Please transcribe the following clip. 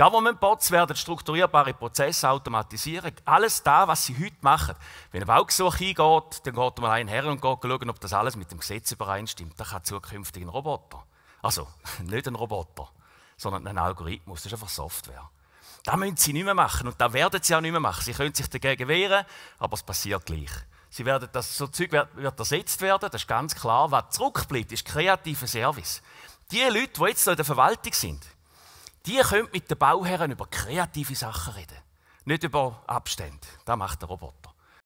Government-Bots werden strukturierbare Prozesse automatisieren. Alles das, was sie heute machen. Wenn eine Baugesuche eingeht, dann geht mal einen her und schaut, ob das alles mit dem Gesetz übereinstimmt. Das kann zukünftig ein Roboter. Also, nicht ein Roboter, sondern ein Algorithmus. Das ist einfach Software. Das müssen sie nicht mehr machen und das werden sie auch nicht mehr machen. Sie können sich dagegen wehren, aber es passiert gleich. Sie werden das, so Zeug wird, wird ersetzt werden, das ist ganz klar. Was zurückbleibt, ist kreativer Service. Die Leute, die jetzt in der Verwaltung sind, die können mit den Bauherren über kreative Sachen reden. Nicht über Abstände. Das macht der Roboter.